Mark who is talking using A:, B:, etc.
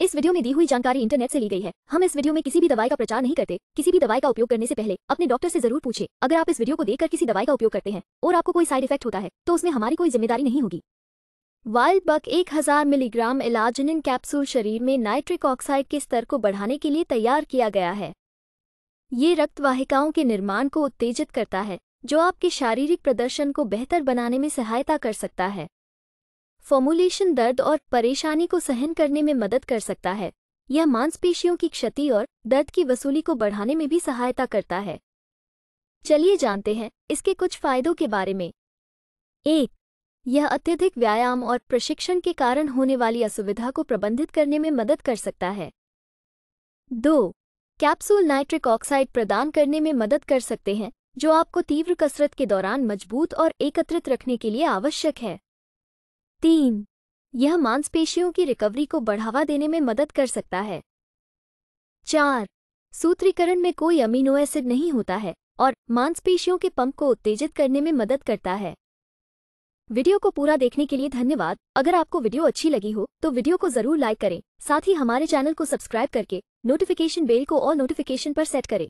A: इस वीडियो में दी हुई जानकारी इंटरनेट से ली गई है हम इस वीडियो में किसी भी दवाई का प्रचार नहीं करते किसी भी दवाई का उपयोग करने से पहले अपने डॉक्टर से जरूर पूछे अगर आप इस वीडियो को देखकर किसी दवाई का उपयोग करते हैं और आपको कोई साइड इफेक्ट होता है तो उसमें हमारी कोई जिम्मेदारी नहीं होगी वाइल्ड बक एक मिलीग्राम एलार्जिनिन कैप्सूल शरीर में नाइट्रिक ऑक्साइड के स्तर को बढ़ाने के लिए तैयार किया गया है ये रक्तवाहिकाओं के निर्माण को उत्तेजित करता है जो आपके शारीरिक प्रदर्शन को बेहतर बनाने में सहायता कर सकता है फॉर्मुलेशन दर्द और परेशानी को सहन करने में मदद कर सकता है यह मांसपेशियों की क्षति और दर्द की वसूली को बढ़ाने में भी सहायता करता है चलिए जानते हैं इसके कुछ फायदों के बारे में एक यह अत्यधिक व्यायाम और प्रशिक्षण के कारण होने वाली असुविधा को प्रबंधित करने में मदद कर सकता है दो कैप्सूल नाइट्रिक ऑक्साइड प्रदान करने में मदद कर सकते हैं जो आपको तीव्र कसरत के दौरान मजबूत और एकत्रित रखने के लिए आवश्यक है तीन यह मांसपेशियों की रिकवरी को बढ़ावा देने में मदद कर सकता है चार सूत्रीकरण में कोई अमीनो एसिड नहीं होता है और मांसपेशियों के पंप को उत्तेजित करने में मदद करता है वीडियो को पूरा देखने के लिए धन्यवाद अगर आपको वीडियो अच्छी लगी हो तो वीडियो को जरूर लाइक करें साथ ही हमारे चैनल को सब्सक्राइब करके नोटिफिकेशन बेल को और नोटिफिकेशन पर सेट करें